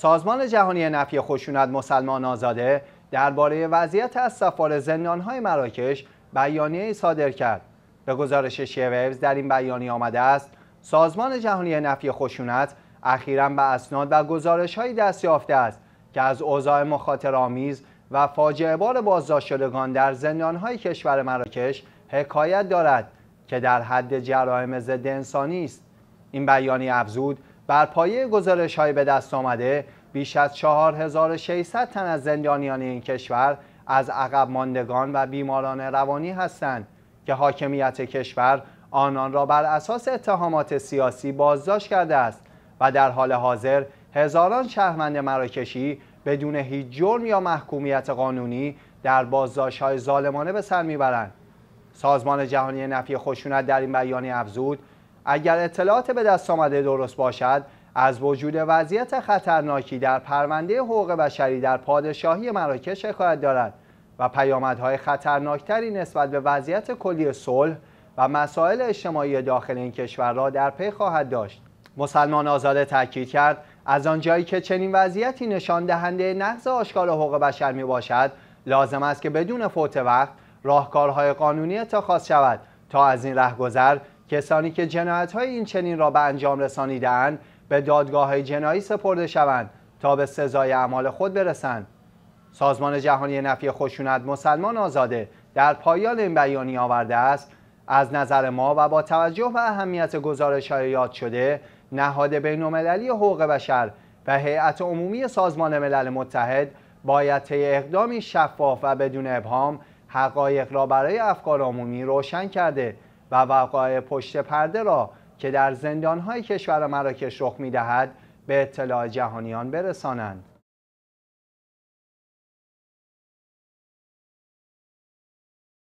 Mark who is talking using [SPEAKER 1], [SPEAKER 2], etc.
[SPEAKER 1] سازمان جهانی نفی خشونت مسلمان آزاده درباره وضعیت از سفار های مراکش بیانیه صادر کرد به گزارش شیویوز در این بیانیه آمده است سازمان جهانی نفی خشونت اخیرا به اسناد و گزارش های دست یافته است که از اوضاع آمیز و فاجعه بار بازداشت شدگان در های کشور مراکش حکایت دارد که در حد جرائم ضد انسانی است این بیانیه افزود بر پایه گزارش های به دست آمده بیش از 4600 تن از زندانیان این کشور از عقب ماندگان و بیماران روانی هستند که حاکمیت کشور آنان را بر اساس اتهامات سیاسی بازداشت کرده است و در حال حاضر هزاران شهروند مراکشی بدون هیچ جرم یا محکومیت قانونی در بازداشت های ظالمانه به سر میبرند سازمان جهانی نفی خشونت در این بیانیه افزود اگر اطلاعات به دست آمده درست باشد از وجود وضعیت خطرناکی در پرونده حقوق بشری در پادشاهی مراکش شکایت دارد و پیامدهای خطرناکتری نسبت به وضعیت کلی صلح و مسائل اجتماعی داخل این کشور را در پی خواهد داشت مسلمان آزاده تاکید کرد از آنجایی که چنین وضعیتی نشان دهنده نقض آشکار حقوق بشر می باشد لازم است که بدون فوت وقت راهکارهای قانونی اتخاذ شود تا از این رهگذر کسانی که جنایت های این چنین را به انجام رسانیدن به دادگاه جنایی سپرده شوند تا به سزای اعمال خود برسند سازمان جهانی نفی خشونت مسلمان آزاده در پایان این بیانی آورده است از نظر ما و با توجه به اهمیت گزارش های یاد شده نهاد بینالمللی حقوق بشر و هیئت عمومی سازمان ملل متحد باید طی اقدامی شفاف و بدون ابهام حقایق را برای افکار عمومی روشن کرده و وقع پشت پرده را که در های کشور مراکش رخ میدهد به اطلاع جهانیان برسانند